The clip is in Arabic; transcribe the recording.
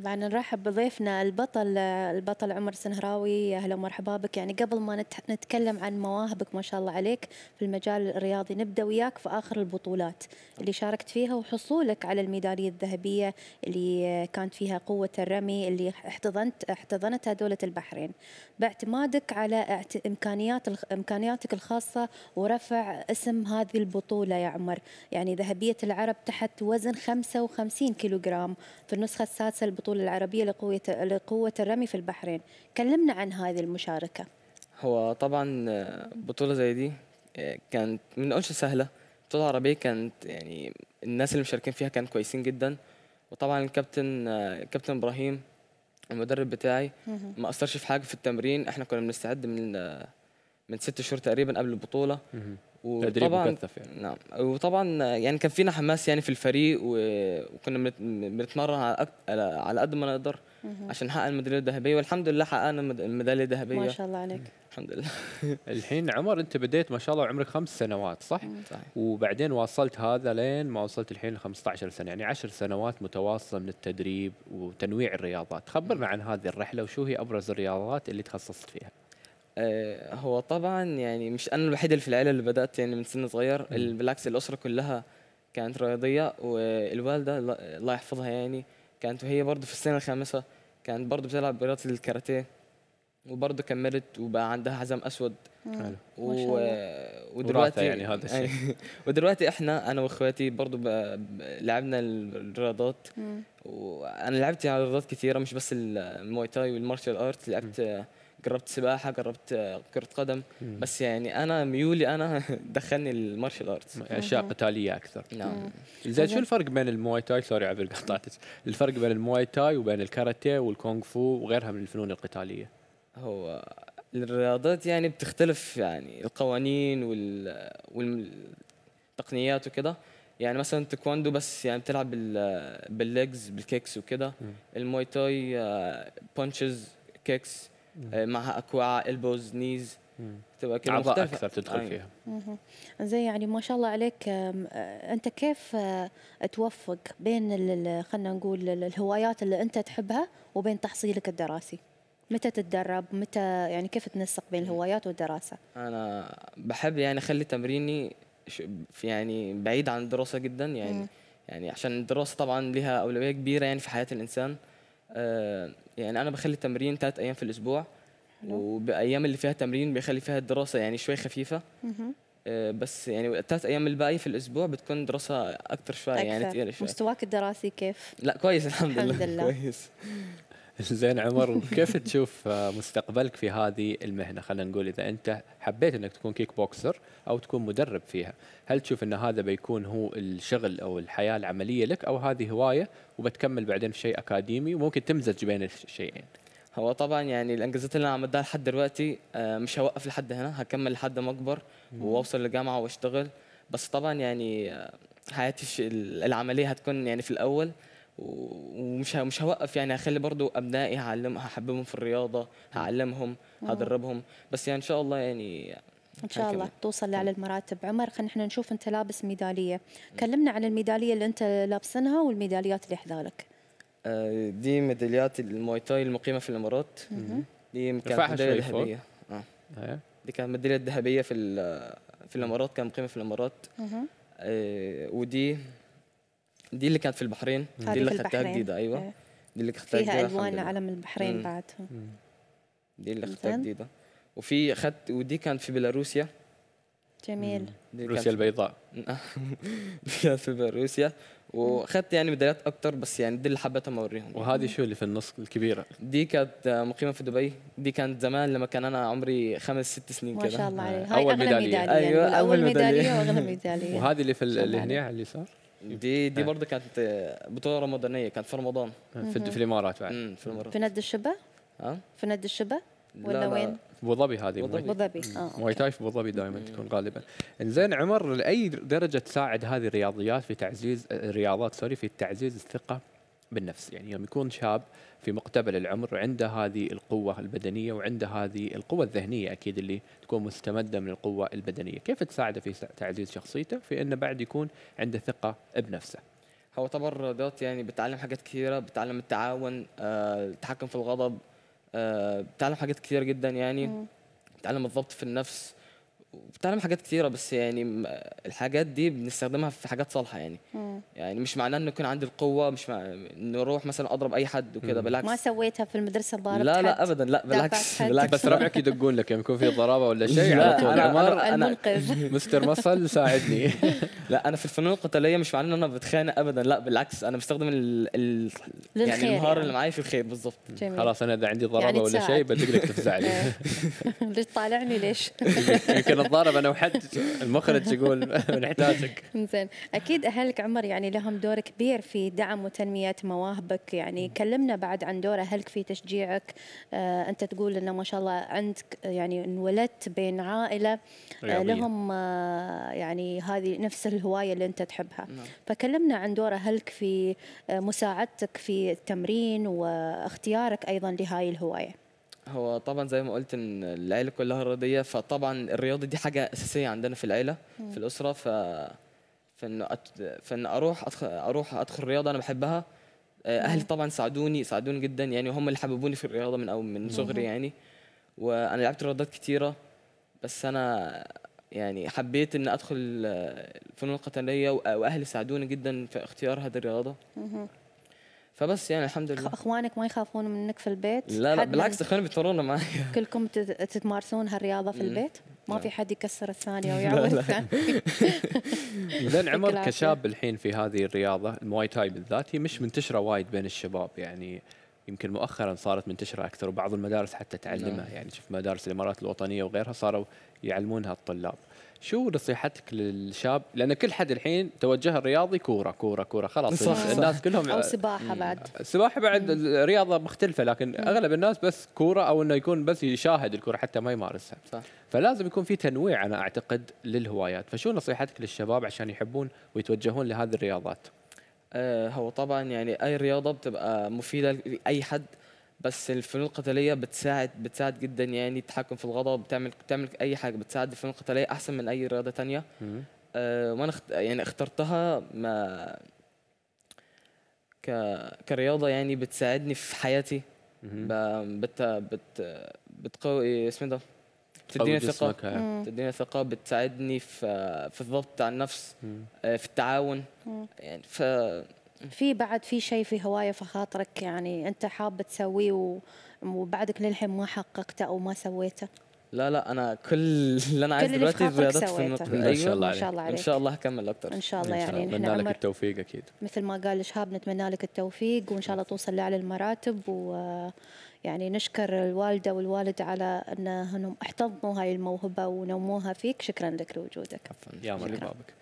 طبعا نرحب بضيفنا البطل البطل عمر سنهراوي اهلا ومرحبا بك يعني قبل ما نتكلم عن مواهبك ما شاء الله عليك في المجال الرياضي نبدا وياك في اخر البطولات اللي شاركت فيها وحصولك على الميداليه الذهبيه اللي كانت فيها قوه الرمي اللي احتضنت احتضنتها دوله البحرين باعتمادك على امكانيات امكانياتك الخاصه ورفع اسم هذه البطوله يا عمر يعني ذهبيه العرب تحت وزن 55 كيلوغرام في النسخه السادسه البطولة البطولة العربية لقوة لقوة الرمي في البحرين، كلمنا عن هذه المشاركة. هو طبعا آه، بطولة زي دي آه، كانت من أنشطة سهلة، بطولة عربية كانت يعني الناس اللي مشاركين فيها كانوا كويسين جدا وطبعا الكابتن الكابتن آه، ابراهيم المدرب بتاعي ما اثرش في حاجه في التمرين احنا كنا بنستعد من من ست شهور تقريبا قبل البطوله وطبعا مكثف يعني. نعم وطبعا يعني كان فينا حماس يعني في الفريق وكنا بنتمرن على قد ما نقدر عشان نحقق الميداليه الذهبيه والحمد لله حققنا الميداليه الذهبيه ما شاء الله عليك الحمد لله الحين عمر انت بديت ما شاء الله عمرك خمس سنوات صح؟ صحيح وبعدين واصلت هذا لين ما وصلت الحين 15 سنه يعني 10 سنوات متواصله من التدريب وتنويع الرياضات، خبرنا عن هذه الرحله وشو هي ابرز الرياضات اللي تخصصت فيها؟ آه، هو طبعا يعني مش انا الوحيد اللي في العيله اللي بدات يعني من سن صغير بالعكس الاسره كلها كانت رياضيه والوالده الله يحفظها يعني كانت وهي برضه في السنه الخامسه كانت برضه بتلعب رياضه الكاراتيه وبرضه كملت وبقى عندها حزام اسود حلو و... ودلوقتي يعني هذا الشيء ودلوقتي احنا انا واخواتي برضه ب... لعبنا الرياضات وانا لعبت على رياضات كثيره مش بس المواي تاي والمارشال ارت لعبت م. جربت سباحه جربت كره قدم مم. بس يعني انا ميولي انا دخلني المارشال ارتس يعني اشياء قتاليه اكثر نعم زين شو الفرق بين المواي تاي سوري عبر قطعتك الفرق بين المواي تاي وبين الكاراتيه والكونغ فو وغيرها من الفنون القتاليه هو الرياضات يعني بتختلف يعني القوانين وال والتقنيات وكده يعني مثلا تايكوندو بس يعني بتلعب بال بالليجز بالكيكس وكده المواي تاي بانشز آه، كيكس آه، معها اكواع البوز نيز تبقى كده اكثر تدخل أيوة. فيها زي يعني ما شاء الله عليك آه، انت كيف آه، توفق بين خلينا نقول الهوايات اللي انت تحبها وبين تحصيلك الدراسي متى تتدرب متى يعني كيف تنسق بين الهوايات والدراسه انا بحب يعني اخلي تمريني يعني بعيد عن الدراسه جدا يعني مم. يعني عشان الدراسه طبعا لها اولويه كبيره يعني في حياه الانسان آه، يعني انا بخلي التمرين ثلاث ايام في الاسبوع وبايام اللي فيها تمرين بخلي فيها الدراسه يعني شوي خفيفه آه، بس يعني الثلاث ايام الباقي في الاسبوع بتكون دراسه يعني اكثر شوي أكثر. يعني شوي مستواك الدراسي كيف؟ لا كويس الحمد, الحمد لله. لله كويس زين عمر كيف تشوف آه، مستقبلك في هذه المهنه خلينا نقول اذا انت حبيت انك تكون كيك بوكسر او تكون مدرب فيها هل تشوف ان هذا بيكون هو الشغل او الحياه العمليه لك او هذه هوايه وبتكمل بعدين في شيء اكاديمي وممكن تمزج بين الشيئين هو طبعا يعني الانجازات اللي انا عملتها لحد دلوقتي آه، مش هوقف لحد هنا هكمل لحد ما اكبر واوصل للجامعه واشتغل بس طبعا يعني آه، حياتي العمليه هتكون يعني في الاول ومش مش هوقف يعني هخلي برضو ابنائي هعلم هحببهم في الرياضه هعلمهم هدربهم بس يعني ان شاء الله يعني ان شاء الله توصل طيب. لاعلى المراتب عمر خلينا احنا نشوف انت لابس ميداليه كلمنا عن الميداليه اللي انت لابسنها والميداليات اللي حذالك آه دي ميداليات المواي تاي المقيمه في الامارات دي كانت ميداليه ذهبيه آه. أيوة. دي كانت ميداليه ذهبيه في في الامارات كانت مقيمه في الامارات آه ودي دي اللي كانت في البحرين أيوة. إيه. دي اللي اخذتها جديده ايوه دي اللي اخذتها جديده فيها الوان علم البحرين مم. بعد دي اللي اخذتها جديده وفي اخذت ودي كانت في بيلاروسيا جميل روسيا البيضاء دي كانت في بيلاروسيا واخذت يعني ميداليات اكثر بس يعني دي اللي حبيتهم اوريهم وهذه شو اللي في النص الكبيره دي كانت مقيمه في دبي دي كانت زمان لما كان انا عمري خمس ست سنين كده ما شاء الله عليك أيوة، اول ميداليه ايوه اول ميداليه واغلى ميداليه وهذه اللي في اللي هنا على اليسار دي دي إيه. برضه كانت بطوله رمضانيه كانت في رمضان في, في الامارات بعد في الامارات في نادي الشبه؟ ها؟ في نادي الشبه؟ ولا وين؟ ابو ظبي هذه ابو ظبي واي تاي في ابو ظبي آه، دائما تكون غالبا انزين عمر لاي درجه تساعد هذه الرياضيات في تعزيز الرياضات سوري في تعزيز الثقه بالنفس يعني يوم يكون شاب في مقتبل العمر عنده هذه القوة البدنية وعنده هذه القوة الذهنية أكيد اللي تكون مستمدة من القوة البدنية كيف تساعده في تعزيز شخصيته في أنه بعد يكون عنده ثقة بنفسه هو تبر دوت يعني بتعلم حاجات كثيرة بتعلم التعاون آه، التحكم في الغضب آه، بتعلم حاجات كثيرة جدا يعني بتعلم الضبط في النفس بتعلم حاجات كثيره بس يعني الحاجات دي بنستخدمها في حاجات صالحة يعني مم. يعني مش معناه انه يكون عندي القوة مش مع... انه اروح مثلا اضرب اي حد وكده بالعكس ما سويتها في المدرسة ضارب لا لا ابدا لا بالعكس بالعكس بس ربعك يدقون لك يوم يكون في ضرابة ولا شيء على طول أنا عمر انا مستر مصل ساعدني لا انا في الفنون القتالية مش معناه ان انا بتخانق ابدا لا بالعكس انا بستخدم ال... ال... يعني, يعني المهارة يعني. اللي معي في الخير بالظبط خلاص انا اذا عندي يعني ضرابه يعني ولا شيء بدق لك تفزع لي ليش طالعني ليش؟ يمكن نتضارب انا وحد المخرج يقول نحتاجك زين اكيد اهلك عمر يعني لهم دور كبير في دعم وتنميه مواهبك يعني كلمنا بعد عن دور اهلك في تشجيعك آه انت تقول انه ما شاء الله عندك يعني انولدت بين عائله آه لهم آه يعني هذه نفس الهوايه اللي انت تحبها نعم. فكلمنا عن دور اهلك في آه، مساعدتك في التمرين واختيارك ايضا لهاي الهوايه هو طبعا زي ما قلت ان العيله كلها رياضيه فطبعا الرياضه دي حاجه اساسيه عندنا في العيله في الاسره ف فان أت... فان اروح أدخل... اروح ادخل رياضه انا بحبها آه، اهلي طبعا ساعدوني ساعدوني جدا يعني هم اللي حببوني في الرياضه من اول من صغري يعني وانا لعبت رياضات كتيره بس انا يعني حبيت ان ادخل الفنون آه، القتاليه واهلي ساعدوني جدا في اختيار هذه الرياضه فبس يعني الحمد لله اخوانك ما يخافون منك في البيت؟ لا لا يعني بالعكس اخواني بيتطورونا معي كلكم تتمارسون هالرياضه في البيت؟ ما في حد يكسر الثانيه ويعمل الثاني لان عمر كشاب الحين في هذه الرياضه المواي تاي بالذات هي مش منتشره وايد بين الشباب يعني يمكن مؤخرا صارت منتشره اكثر وبعض المدارس حتى تعلمها نعم. يعني شوف مدارس الامارات الوطنيه وغيرها صاروا يعلمونها الطلاب شو نصيحتك للشاب لان كل حد الحين توجه الرياضي كوره كوره كوره خلاص صح الناس صح كلهم او سباحه بعد السباحه بعد رياضه مختلفه لكن مم. اغلب الناس بس كوره او انه يكون بس يشاهد الكوره حتى ما يمارسها صح فلازم يكون في تنويع انا اعتقد للهوايات فشو نصيحتك للشباب عشان يحبون ويتوجهون لهذه الرياضات أه، هو طبعا يعني اي رياضه بتبقى مفيده لاي حد بس الفنون القتاليه بتساعد بتساعد جدا يعني التحكم في الغضب بتعمل بتعمل اي حاجه بتساعد الفنون القتاليه احسن من اي رياضه تانية آه وانا اخت... يعني اخترتها ما ك... كرياضه يعني بتساعدني في حياتي ب... بت... بت... بتقوي اسمه ده بتديني ثقه آه. بتديني ثقه بتساعدني في في الضبط على النفس آه، في التعاون يعني ف في بعد في شيء في هوايه في خاطرك يعني انت حاب تسويه وبعدك للحين ما حققته او ما سويته؟ لا لا انا كل اللي انا عايزه دلوقتي الرياضات في النقطه أيوة. ان شاء الله عليك. ان شاء الله هكمل اكثر ان شاء الله يعني نتمنى لك التوفيق اكيد مثل ما قال شهاب نتمنى لك التوفيق وان شاء الله توصل لاعلى المراتب و يعني نشكر الوالده والوالد على انهم احتضنوا هاي الموهبه ونموها فيك شكرا لك لوجودك عفوا يا مرحبا بك